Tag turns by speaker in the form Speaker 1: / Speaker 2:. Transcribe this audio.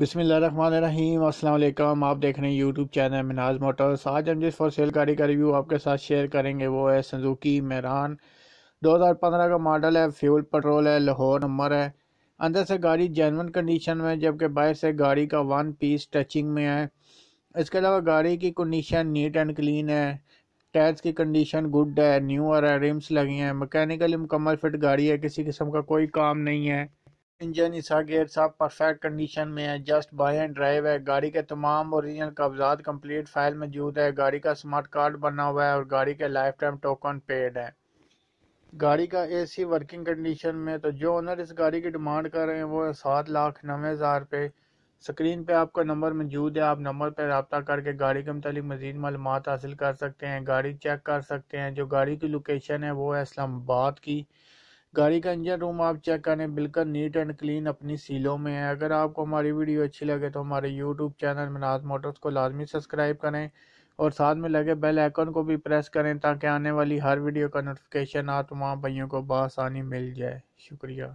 Speaker 1: بسم اللہ الرحمن الرحیم السلام علیکم آپ دیکھ رہے ہیں یوٹیوب چینل مناز موٹرز آج ہم جس فور سیل گاڑی کا ریویو آپ کے ساتھ شیئر کریں گے وہ ہے سنزوکی میران دو ہزار پندرہ کا ماڈل ہے فیول پٹرول ہے لاہور نمبر ہے اندر سے گاڑی جینون کنڈیشن میں جبکہ باہر سے گاڑی کا ون پیس ٹچنگ میں ہے اس کے علاوہ گاڑی کی کنڈیشن نیٹ اینڈ کلین ہے ٹائرس کی کنڈیشن گڈ ہے نیو ہے رمس لگی ہیں مکینیکلی مکمل فٹ گاڑی ہے کسی قسم کا کوئی کام نہیں ہے انجن اسیٹ سب پرفیکٹ کنڈیشن میں ہے جسٹ بائی اینڈ ڈرائیو ہے گاڑی کے تمام اوریجنل قبضات کمپلیٹ فائل موجود ہے گاڑی کا سمارٹ کارڈ بنا ہوا ہے اور گاڑی کے لائف ٹائم ٹوکن پیڈ ہے گاڑی کا اے سی ورکنگ کنڈیشن میں تو جو اونر اس گاڑی کی ڈیمانڈ کر رہے ہیں وہ سات لاکھ نوے ہزار روپے سکرین پہ آپ کا نمبر موجود ہے آپ نمبر پہ رابطہ کر کے گاڑی کے متعلق مزید معلومات حاصل کر سکتے ہیں گاڑی چیک کر سکتے ہیں جو گاڑی کی لوکیشن ہے وہ ہے اسلام آباد کی گاڑی کا انجن روم آپ چیک کریں بالکل نیٹ اینڈ کلین اپنی سیلوں میں ہے اگر آپ کو ہماری ویڈیو اچھی لگے تو ہمارے یوٹیوب چینل مناز موٹرز کو لازمی سبسکرائب کریں اور ساتھ میں لگے بیل آئیکن کو بھی پریس کریں تاکہ آنے والی ہر ویڈیو کا نوٹیفکیشن آپ تمام بھائیوں کو بآسانی آسانی مل جائے شکریہ